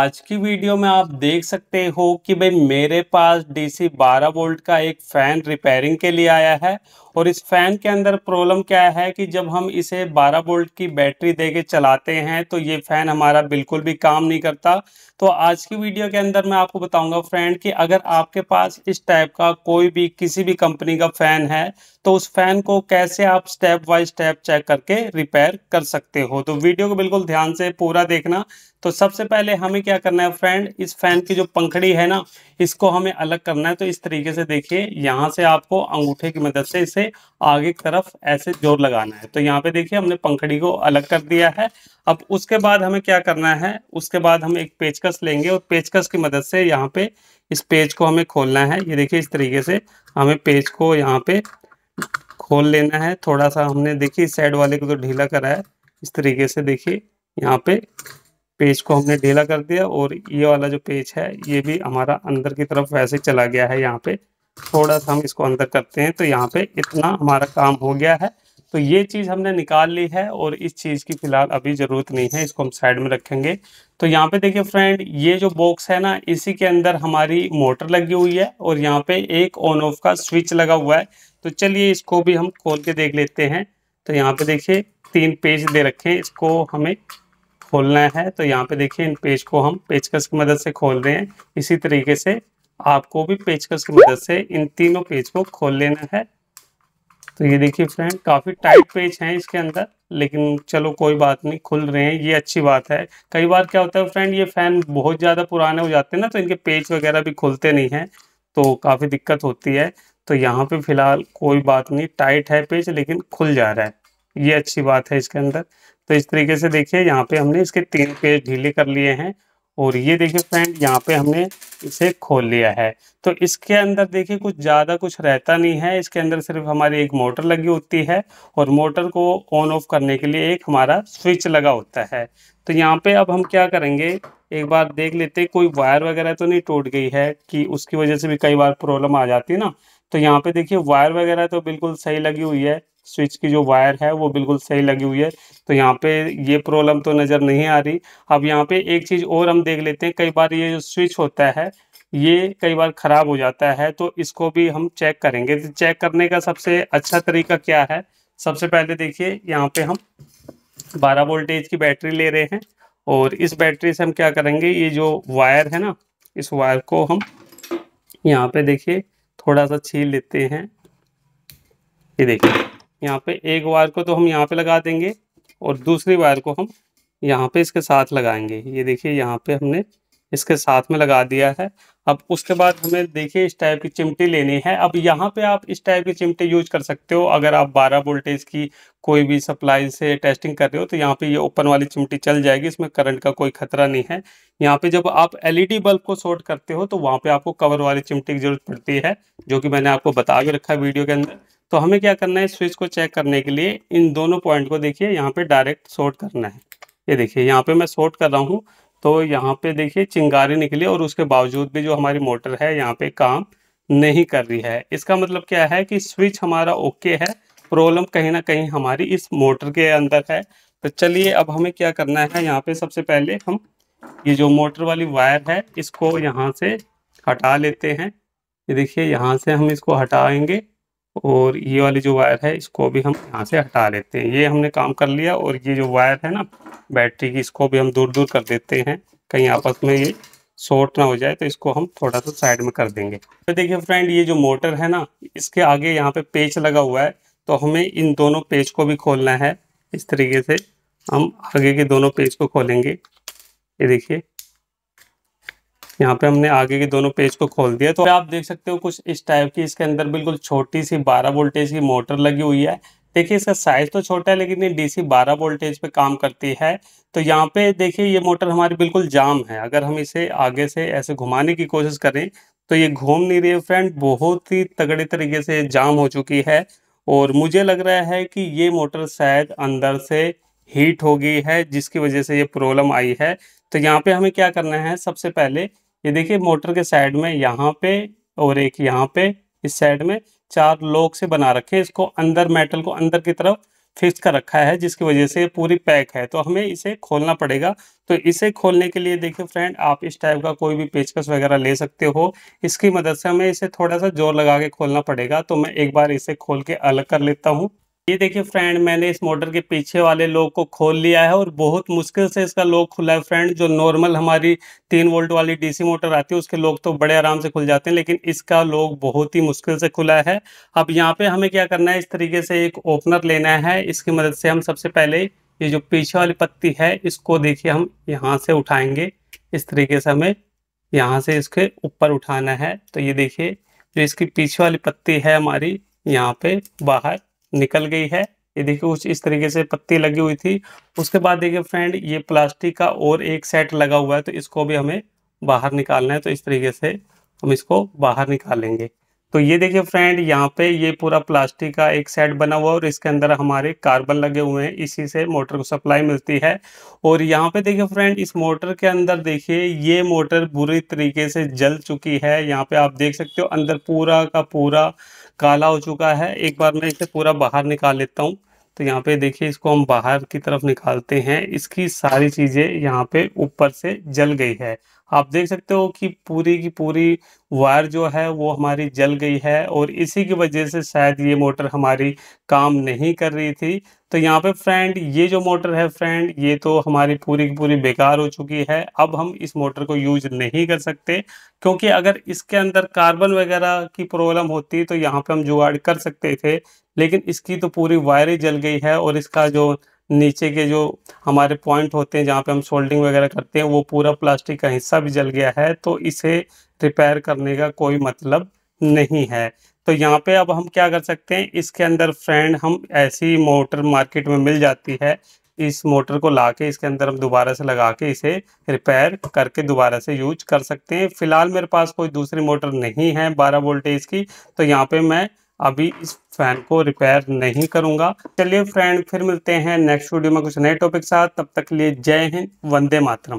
आज की वीडियो में आप देख सकते हो कि भाई मेरे पास डीसी 12 वोल्ट का एक फ़ैन रिपेयरिंग के लिए आया है और इस फ़ैन के अंदर प्रॉब्लम क्या है कि जब हम इसे 12 वोल्ट की बैटरी दे के चलाते हैं तो ये फ़ैन हमारा बिल्कुल भी काम नहीं करता तो आज की वीडियो के अंदर मैं आपको बताऊंगा फ्रेंड कि अगर आपके पास इस टाइप का कोई भी किसी भी कंपनी का फ़ैन है तो उस फ़ैन को कैसे आप स्टेप बाय स्टेप चेक करके रिपेयर कर सकते हो तो वीडियो को बिल्कुल ध्यान से पूरा देखना तो सबसे पहले हमें क्या करना है फ्रेंड इस फैन की जो पंखड़ी है ना इसको हमें अलग करना है तो इस तरीके से देखिए यहाँ से आपको अंगूठे की मदद से इसे आगे की तरफ ऐसे जोर लगाना है तो यहाँ पे देखिए हमने पंखड़ी को अलग कर दिया है अब उसके बाद हमें क्या करना है उसके बाद हम एक पेचकस लेंगे और पेचकस की मदद से यहाँ पे इस पेज को हमें खोलना है ये देखिए इस तरीके से हमें पेज को यहाँ पे खोल लेना है थोड़ा सा हमने देखिए साइड वाले को तो ढीला करा है इस तरीके से देखिए यहाँ पे पेज को हमने ढीला कर दिया और ये वाला जो पेज है ये भी हमारा अंदर की तरफ वैसे चला गया है यहाँ पे थोड़ा सा हम इसको अंदर करते हैं तो यहाँ पे इतना हमारा काम हो गया है तो ये चीज़ हमने निकाल ली है और इस चीज़ की फ़िलहाल अभी ज़रूरत नहीं है इसको हम साइड में रखेंगे तो यहाँ पे देखिए फ्रेंड ये जो बॉक्स है ना इसी के अंदर हमारी मोटर लगी हुई है और यहाँ पे एक ऑन ऑफ का स्विच लगा हुआ है तो चलिए इसको भी हम खोल के देख लेते हैं तो यहाँ पे देखिए तीन पेज दे रखे हैं इसको हमें खोलना है तो यहाँ पे देखिए इन पेज को हम पेचकस की मदद से खोल रहे हैं इसी तरीके से आपको भी पेचकस की मदद से इन तीनों पेज को खोल लेना है तो ये देखिए फ्रेंड काफ़ी टाइट पेज हैं इसके अंदर लेकिन चलो कोई बात नहीं खुल रहे हैं ये अच्छी बात है कई बार क्या होता है फ्रेंड ये फ़ैन बहुत ज़्यादा पुराने हो जाते हैं ना तो इनके पेज वगैरह भी खुलते नहीं है तो काफ़ी दिक्कत होती है तो यहाँ पे फिलहाल कोई बात नहीं टाइट है पेज लेकिन खुल जा रहा है ये अच्छी बात है इसके अंदर तो इस तरीके से देखिए यहाँ पे हमने इसके तीन पेज ढीले कर लिए हैं और ये देखिए फ्रेंड यहाँ पे हमने इसे खोल लिया है तो इसके अंदर देखिए कुछ ज़्यादा कुछ रहता नहीं है इसके अंदर सिर्फ हमारी एक मोटर लगी होती है और मोटर को ऑन ऑफ करने के लिए एक हमारा स्विच लगा होता है तो यहाँ पे अब हम क्या करेंगे एक बार देख लेते हैं कोई वायर वगैरह तो नहीं टूट गई है कि उसकी वजह से भी कई बार प्रॉब्लम आ जाती है ना तो यहाँ पे देखिए वायर वगैरह तो बिल्कुल सही लगी हुई है स्विच की जो वायर है वो बिल्कुल सही लगी हुई है तो यहाँ पे ये प्रॉब्लम तो नज़र नहीं आ रही अब यहाँ पे एक चीज़ और हम देख लेते हैं कई बार ये जो स्विच होता है ये कई बार ख़राब हो जाता है तो इसको भी हम चेक करेंगे तो चेक करने का सबसे अच्छा तरीका क्या है सबसे पहले देखिए यहाँ पे हम बारह वोल्टेज की बैटरी ले रहे हैं और इस बैटरी से हम क्या करेंगे ये जो वायर है ना इस वायर को हम यहाँ पे देखिए थोड़ा सा छील लेते हैं ये देखिए यहाँ पे एक वायर को तो हम यहाँ पे लगा देंगे और दूसरी वायर को हम यहाँ पे इसके साथ लगाएंगे ये देखिए यहाँ पे हमने इसके साथ में लगा दिया है अब उसके बाद हमें देखिए इस टाइप की चिमटी लेनी है अब यहाँ पे आप इस टाइप की चिमटी यूज कर सकते हो अगर आप 12 वोल्टेज की कोई भी सप्लाई से टेस्टिंग कर रहे हो तो यहाँ पे ये ओपन वाली चिमटी चल जाएगी इसमें करंट का कोई खतरा नहीं है यहाँ पे जब आप एलईडी बल्ब को शॉर्ट करते हो तो वहाँ पे आपको कवर वाली चिमटी की जरूरत पड़ती है जो कि मैंने आपको बता भी रखा है वीडियो के अंदर तो हमें क्या करना है स्विच को चेक करने के लिए इन दोनों पॉइंट को देखिए यहाँ पे डायरेक्ट शॉर्ट करना है ये देखिए यहाँ पे मैं शॉर्ट कर रहा हूँ तो यहाँ पे देखिए चिंगारी निकली और उसके बावजूद भी जो हमारी मोटर है यहाँ पे काम नहीं कर रही है इसका मतलब क्या है कि स्विच हमारा ओके है प्रॉब्लम कहीं ना कहीं हमारी इस मोटर के अंदर है तो चलिए अब हमें क्या करना है यहाँ पे सबसे पहले हम ये जो मोटर वाली वायर है इसको यहाँ से हटा लेते हैं ये देखिए यहाँ से हम इसको हटाएंगे और ये वाली जो वायर है इसको भी हम यहाँ से हटा लेते हैं ये हमने काम कर लिया और ये जो वायर है ना बैटरी की इसको भी हम दूर दूर कर देते हैं कहीं आपस में ये शॉर्ट ना हो जाए तो इसको हम थोड़ा सा साइड में कर देंगे तो देखिए फ्रेंड ये जो मोटर है ना इसके आगे यहाँ पे पेच लगा हुआ है तो हमें इन दोनों पेज को भी खोलना है इस तरीके से हम आगे के दोनों पेज को खोलेंगे ये देखिए यहाँ पे हमने आगे के दोनों पेज को खोल दिया तो आप देख सकते हो कुछ इस टाइप की इसके अंदर बिल्कुल छोटी सी 12 वोल्टेज की मोटर लगी हुई है देखिए इसका साइज तो छोटा है लेकिन ये डीसी 12 वोल्टेज पे काम करती है तो यहाँ पे देखिए ये मोटर हमारी बिल्कुल जाम है अगर हम इसे आगे से ऐसे घुमाने की कोशिश करें तो ये घूम नहीं रही है फ्रेंड बहुत ही तगड़े तरीके से जाम हो चुकी है और मुझे लग रहा है कि ये मोटर शायद अंदर से हीट हो गई है जिसकी वजह से ये प्रॉब्लम आई है तो यहाँ पे हमें क्या करना है सबसे पहले ये देखिए मोटर के साइड में यहाँ पे और एक यहाँ पे इस साइड में चार लोग से बना रखे इसको अंदर मेटल को अंदर की तरफ फिक्स कर रखा है जिसकी वजह से ये पूरी पैक है तो हमें इसे खोलना पड़ेगा तो इसे खोलने के लिए देखिए फ्रेंड आप इस टाइप का कोई भी पेचकस वगैरह ले सकते हो इसकी मदद से हमें इसे थोड़ा सा जोर लगा के खोलना पड़ेगा तो मैं एक बार इसे खोल के अलग कर लेता हूँ ये देखिए फ्रेंड मैंने इस मोटर के पीछे वाले लोग को खोल लिया है और बहुत मुश्किल से इसका लोग खुला है फ्रेंड जो नॉर्मल हमारी तीन वोल्ट वाली डीसी मोटर आती है उसके लोग तो बड़े आराम से खुल जाते हैं लेकिन इसका लोग बहुत ही मुश्किल से खुला है अब यहाँ पे हमें क्या करना है इस तरीके से एक ओपनर लेना है इसकी मदद से हम सबसे पहले ये जो पीछे वाली पत्ती है इसको देखिए हम यहाँ से उठाएंगे इस तरीके से हमें यहाँ से इसके ऊपर उठाना है तो ये देखिए जो इसकी पीछे वाली पत्ती है हमारी यहाँ पे बाहर निकल गई है ये देखिए कुछ इस तरीके से पत्ती लगी हुई थी उसके बाद देखिए फ्रेंड ये प्लास्टिक का और एक सेट लगा हुआ है तो इसको भी हमें बाहर निकालना है तो इस तरीके से हम इसको बाहर निकालेंगे तो ये देखिए फ्रेंड यहाँ पे ये पूरा प्लास्टिक का एक सेट बना हुआ है और इसके अंदर हमारे कार्बन लगे हुए हैं इसी से मोटर को सप्लाई मिलती है और यहाँ पे देखिए फ्रेंड इस मोटर के अंदर देखिए ये मोटर बुरी तरीके से जल चुकी है यहाँ पे आप देख सकते हो अंदर पूरा का पूरा काला हो चुका है एक बार मैं इसे पूरा बाहर निकाल लेता हूँ तो यहाँ पे देखिए इसको हम बाहर की तरफ निकालते हैं इसकी सारी चीज़ें यहाँ पे ऊपर से जल गई है आप देख सकते हो कि पूरी की पूरी वायर जो है वो हमारी जल गई है और इसी की वजह से शायद ये मोटर हमारी काम नहीं कर रही थी तो यहाँ पे फ्रेंड ये जो मोटर है फ्रेंड ये तो हमारी पूरी की पूरी बेकार हो चुकी है अब हम इस मोटर को यूज नहीं कर सकते क्योंकि अगर इसके अंदर कार्बन वगैरह की प्रॉब्लम होती तो यहाँ पे हम जुगाड़ कर सकते थे लेकिन इसकी तो पूरी वायर ही जल गई है और इसका जो नीचे के जो हमारे पॉइंट होते हैं जहाँ पे हम सोल्डिंग वगैरह करते हैं वो पूरा प्लास्टिक का हिस्सा भी जल गया है तो इसे रिपेयर करने का कोई मतलब नहीं है तो यहाँ पे अब हम क्या कर सकते हैं इसके अंदर फ्रेंड हम ऐसी मोटर मार्केट में मिल जाती है इस मोटर को ला के इसके अंदर हम दोबारा से लगा के इसे रिपेयर करके दोबारा से यूज कर सकते हैं फिलहाल मेरे पास कोई दूसरी मोटर नहीं है बारह वोल्टेज की तो यहाँ पे मैं अभी इस फैन को रिपेयर नहीं करूंगा चलिए फ्रेंड फिर मिलते हैं नेक्स्ट वीडियो में कुछ नए टॉपिक साथ तब तक के लिए जय हिंद वंदे मातरम